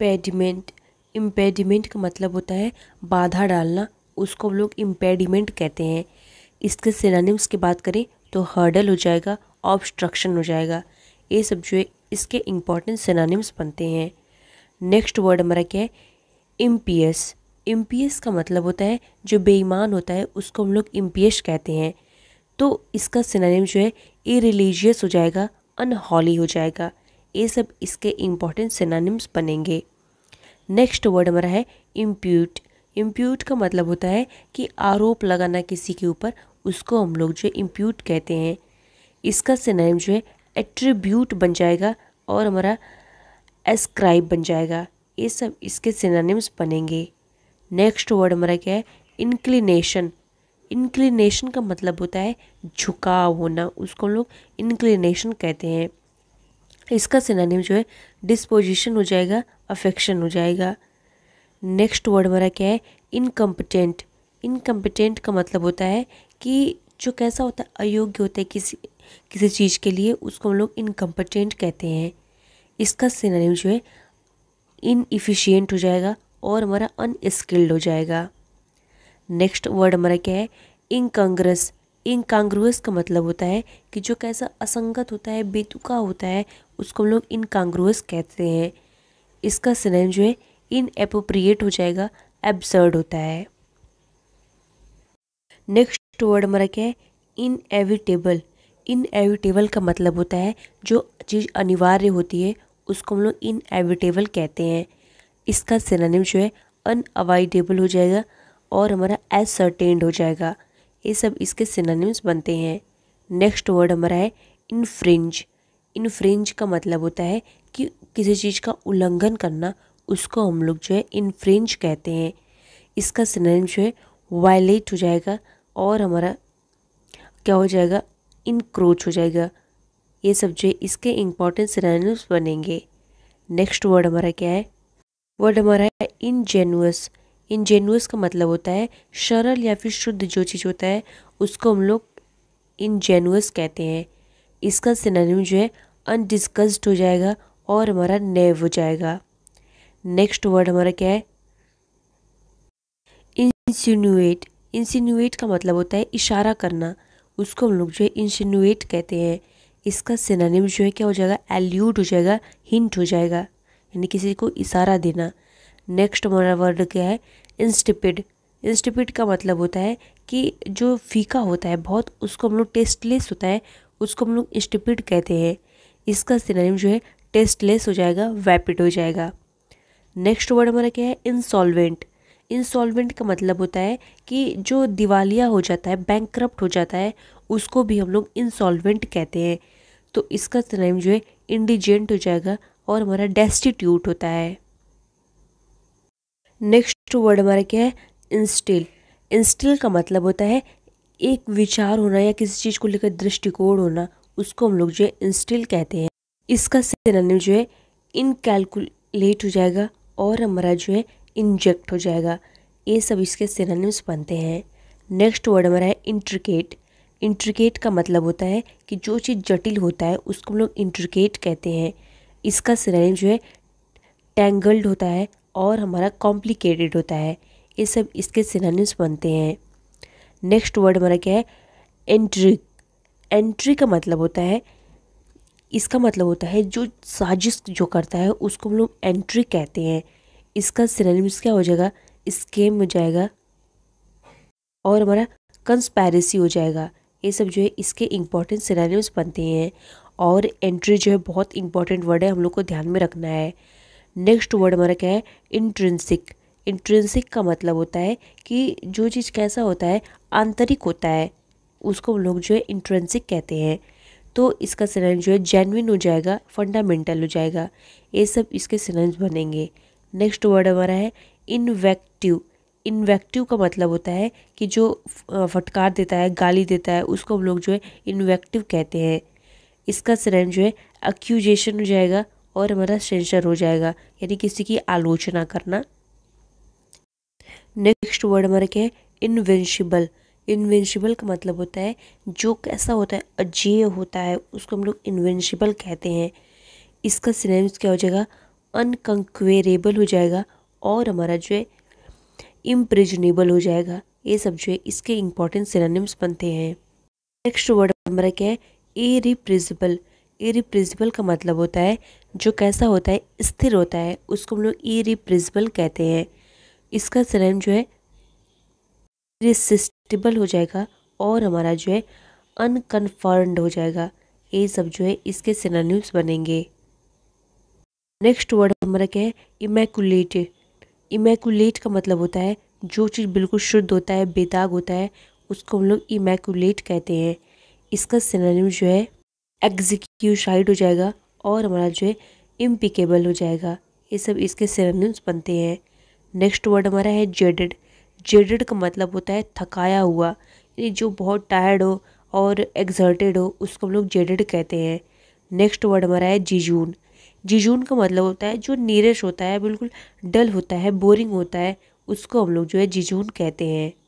impediment impediment का मतलब होता है बाधा डालना उसको हम लोग इम्पेडिमेंट कहते हैं इसके सिनानिम्स की बात करें तो हर्डल हो जाएगा ऑब्स्ट्रक्शन हो जाएगा ये सब जो है इसके इम्पॉर्टेंट सिनानिम्स बनते हैं नेक्स्ट वर्ड हमारा क्या है इम्पियस इम्पियस का मतलब होता है जो बेईमान होता है उसको हम लोग इम्पियस कहते हैं तो इसका सिनानिम जो है इ हो जाएगा अनहॉली हो जाएगा ये सब इसके इम्पॉर्टेंट सिनानिम्स बनेंगे नेक्स्ट वर्ड हमारा है इम्प्यूट इम्प्यूट का मतलब होता है कि आरोप लगाना किसी के ऊपर उसको हम लोग जो इम्प्यूट कहते हैं इसका सिनाइम जो है एट्रीब्यूट बन जाएगा और हमारा एस्क्राइब बन जाएगा ये सब इसके सिनानिम्स बनेंगे नेक्स्ट वर्ड हमारा क्या है इंक्लिनेशन इंक्लिनेशन का मतलब होता है झुकाव होना उसको हम लोग इंक्लिनेशन कहते हैं इसका सिनानिम जो है डिस्पोजिशन हो जाएगा अफेक्शन हो जाएगा नेक्स्ट वर्ड हमारा क्या है इनकम्पिटेंट इनकम्पिटेंट का मतलब होता है कि जो कैसा होता है अयोग्य होता है किसी किसी चीज़ के लिए उसको हम लोग इनकम्पिटेंट कहते हैं इसका सिनानिम जो है इनइफिशियंट हो जाएगा और हमारा अनस्किल्ड हो जाएगा नेक्स्ट वर्ड हमारा क्या है इनकंग्रस इनकांग्रुअस का मतलब होता है कि जो कैसा असंगत होता है बेतुका होता है उसको हम लोग इनकांग्रुअस कहते हैं इसका सिनेम जो है इन अप्रोप्रिएट हो जाएगा एब्सर्ड होता है नेक्स्ट वर्ड हमारा क्या है इनएविटेबल इनएविटेबल का मतलब होता है जो चीज़ अनिवार्य होती है उसको हम लोग इनएविटेबल कहते हैं इसका सिनेम जो है अनअवाइडेबल हो जाएगा और हमारा एज हो जाएगा ये सब इसके सिनोनिम्स बनते हैं नेक्स्ट वर्ड हमारा है इनफ्रिंज इनफ्रिंज का मतलब होता है कि किसी चीज़ का उल्लंघन करना उसको हम लोग जो है इनफ्रिंज कहते हैं इसका सिनोनिम जो है वायलेट हो जाएगा और हमारा क्या हो जाएगा इनक्रोच हो जाएगा ये सब जो है इसके इम्पॉर्टेंट सिनोनिम्स बनेंगे नेक्स्ट वर्ड हमारा क्या है वर्ड हमारा है इनजेनुअस इनजेन्यूस का मतलब होता है सरल या फिर शुद्ध जो चीज़ होता है उसको हम लोग इनजेनुअस कहते हैं इसका सिनेरियो जो है अनडिस्कस्ड हो जाएगा और हमारा नेव हो जाएगा नेक्स्ट वर्ड हमारा क्या है इंसिनुएट इंसिनुएट का मतलब होता है इशारा करना उसको हम लोग जो है इंसिनुएट कहते हैं इसका सिनानिम जो है क्या हो जाएगा एल्यूट हो जाएगा हिंट हो जाएगा यानी किसी को इशारा देना नेक्स्ट हमारा वर्ड क्या है इंस्टिपिड इंस्टिपिड का मतलब होता है कि जो फीका होता है बहुत उसको हम लोग टेस्टलेस होता है उसको हम लोग इंस्टिपिड कहते हैं इसका सिनेम जो है टेस्टलेस हो जाएगा वैपिड हो जाएगा नेक्स्ट वर्ड हमारा क्या है इंसॉल्वेंट इंसॉल्वेंट का मतलब होता है कि जो दिवालिया हो जाता है बैंक हो जाता है उसको भी हम लोग इंसॉल्वेंट कहते हैं तो इसका सिनेम जो है इंडिजेंट हो जाएगा और हमारा डेस्टिट्यूट होता है नेक्स्ट वर्ड हमारा क्या है इंस्टिल इंस्टिल का मतलब होता है एक विचार होना या किसी चीज़ को लेकर दृष्टिकोण होना उसको हम लोग जो है इंस्टिल कहते हैं इसका सिनोनिम जो है इनकैलकुलेट हो जाएगा और हमारा जो है इंजेक्ट हो जाएगा ये सब इसके सिनोनिम्स बनते हैं नेक्स्ट वर्ड हमारा है इंट्रिकेट इंट्रिकेट का मतलब होता है कि जो चीज़ जटिल होता है उसको हम लोग इंट्रिकेट कहते हैं इसका सिनोनिम जो है टैंगल्ड होता है और हमारा कॉम्प्लिकेटेड होता है ये सब इसके सिनानिम्स बनते हैं नेक्स्ट वर्ड हमारा क्या है एंट्रिक एंट्री का मतलब होता है इसका मतलब होता है जो साजिश जो करता है उसको हम लोग एंट्री कहते हैं इसका सिनानिम्स क्या हो जाएगा स्केम हो जाएगा और हमारा कंस्पैरेसी हो जाएगा ये सब जो है इसके इम्पॉर्टेंट सिनेनिम्स बनते हैं और एंट्री जो है बहुत इंपॉर्टेंट वर्ड है हम लोग को ध्यान में रखना है नेक्स्ट वर्ड हमारा क्या है इंट्रेंसिक इंट्रेंसिक का मतलब होता है कि जो चीज़ कैसा होता है आंतरिक होता है उसको हम लोग जो है इंट्रेंसिक कहते हैं तो इसका सिलेंस जो है जेनविन हो जाएगा फंडामेंटल हो जाएगा ये सब इसके सिलेंस बनेंगे नेक्स्ट वर्ड हमारा है इन्वेक्टिव इन्वेक्टिव का मतलब होता है कि जो फटकार देता है गाली देता है उसको हम लोग जो है इन्वेक्टिव कहते हैं इसका सिलेंस जो है एक्यूजेशन हो जाएगा और हमारा सेंसर हो जाएगा यानी किसी की आलोचना करना नेक्स्ट वर्ड हमारे क्या है इनवेंशिबल इन्वेंशिबल का मतलब होता है जो कैसा होता है अजेय होता है उसको हम लोग इन्वेंशिबल कहते हैं इसका सिनेम्स क्या हो जाएगा अनकंक्वेरेबल हो जाएगा और हमारा जो है इम्प्रिजनेबल हो जाएगा ये सब जो है इसके इंपॉर्टेंट सिनेम्स बनते हैं नेक्स्ट वर्ड हमारा क्या है ए रिप्रिजिबल ए रिप्रिजिबल का मतलब होता है जो कैसा होता है स्थिर होता है उसको हम लोग ई रिप्रिजबल कहते हैं इसका सिनेम जो है रिसिस्टेबल हो जाएगा और हमारा जो है अनकन्फर्म्ड हो जाएगा ये सब जो है इसके सिनानिम्स बनेंगे नेक्स्ट वर्ड हमारा क्या है इमेकुलेट इमेकुलेट का मतलब होता है जो चीज़ बिल्कुल शुद्ध होता है बेदाग होता है उसको हम लोग इमेकुलेट कहते हैं इसका सिनानिम जो है एग्जीक्यूशाइड हो जाएगा और हमारा जो है इम्पिकेबल हो जाएगा ये सब इसके सिरम्स बनते हैं नेक्स्ट वर्ड हमारा है जेडेड जेडेड का मतलब होता है थकाया हुआ यानी जो बहुत टायर्ड हो और एग्जर्टेड हो उसको हम लोग जेडेड कहते हैं नेक्स्ट वर्ड हमारा है जिजून जिजून का मतलब होता है जो नीरस होता है बिल्कुल डल होता है बोरिंग होता है उसको हम लोग जो है जिजून कहते हैं